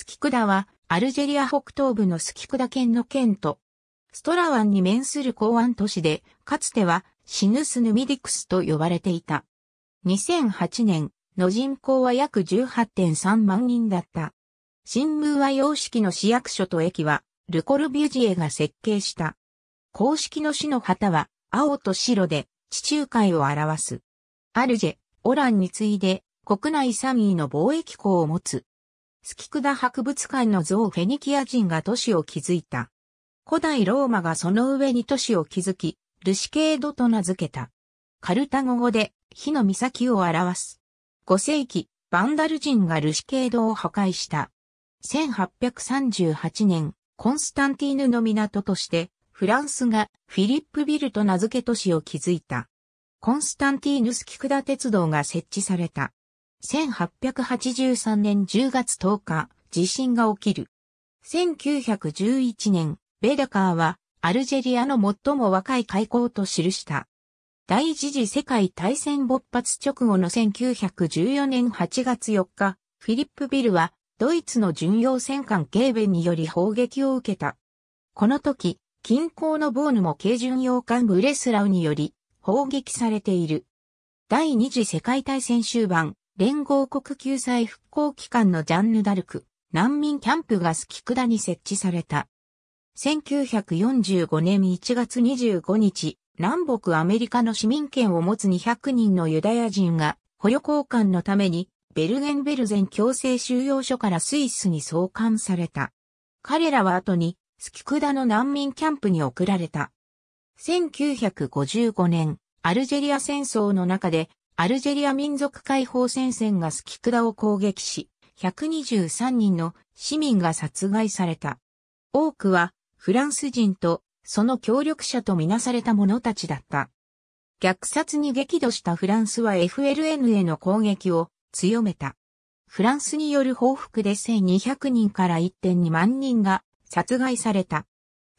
スキクダは、アルジェリア北東部のスキクダ県の県都。ストラ湾に面する港湾都市で、かつては、シヌスヌミディクスと呼ばれていた。2008年の人口は約18.3万人だった。新宮ア様式の市役所と駅は、ルコルビュジエが設計した。公式の市の旗は、青と白で、地中海を表す。アルジェ、オランに次いで、国内3位の貿易港を持つ、スキクダ博物館の像フェニキア人が都市を築いた。古代ローマがその上に都市を築き、ルシケードと名付けた。カルタゴ語で火の岬を表す。5世紀、バンダル人がルシケードを破壊した。1838年、コンスタンティーヌの港として、フランスがフィリップビルと名付け都市を築いた。コンスタンティーヌスキクダ鉄道が設置された。1883年10月10日、地震が起きる。1911年、ベダカーは、アルジェリアの最も若い開港と記した。第一次世界大戦勃発直後の1914年8月4日、フィリップ・ビルは、ドイツの巡洋戦艦ケーベンにより砲撃を受けた。この時、近郊のボーヌも軽巡洋艦ブレスラウにより砲撃されている。第二次世界大戦終盤、連合国救済復興機関のジャンヌ・ダルク、難民キャンプがスキクダに設置された。1945年1月25日、南北アメリカの市民権を持つ200人のユダヤ人が、捕虜交換のために、ベルゲンベルゼン強制収容所からスイスに送還された。彼らは後に、スキクダの難民キャンプに送られた。1955年、アルジェリア戦争の中でアルジェリア民族解放戦線がスキクダを攻撃し、123人の市民が殺害された。多くはフランス人とその協力者とみなされた者たちだった。虐殺に激怒したフランスは FLN への攻撃を強めた。フランスによる報復で1200人から1.2万人が殺害された。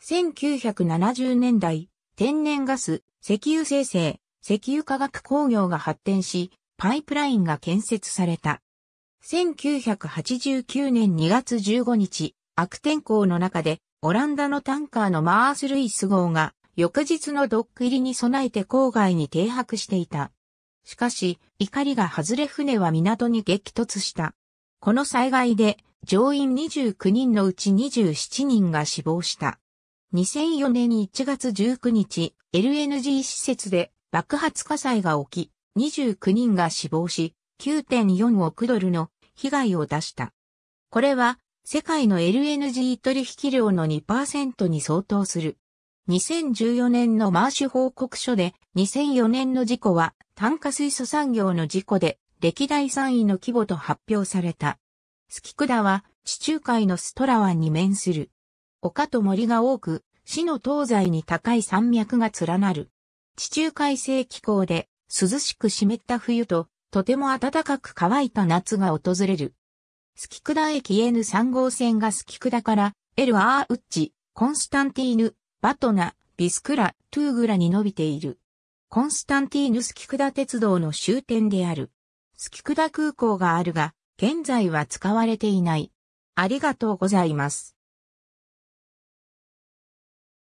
1970年代、天然ガス、石油生成、石油化学工業が発展し、パイプラインが建設された。1989年2月15日、悪天候の中で、オランダのタンカーのマース・ルイス号が、翌日のドック入りに備えて郊外に停泊していた。しかし、怒りが外れ船は港に激突した。この災害で、乗員29人のうち27人が死亡した。2004年1月19日、LNG 施設で爆発火災が起き、29人が死亡し、9.4億ドルの被害を出した。これは、世界の LNG 取引量の2%に相当する。2014年のマーシュ報告書で、2004年の事故は、炭化水素産業の事故で、歴代3位の規模と発表された。スキクダは、地中海のストラ湾に面する。丘と森が多く、市の東西に高い山脈が連なる。地中海性気候で涼しく湿った冬ととても暖かく乾いた夏が訪れる。スキクダ駅 N3 号線がスキクダから、エル・アーウッチ、コンスタンティーヌ、バトナ、ビスクラ、トゥーグラに伸びている。コンスタンティーヌスキクダ鉄道の終点である。スキクダ空港があるが、現在は使われていない。ありがとうございます。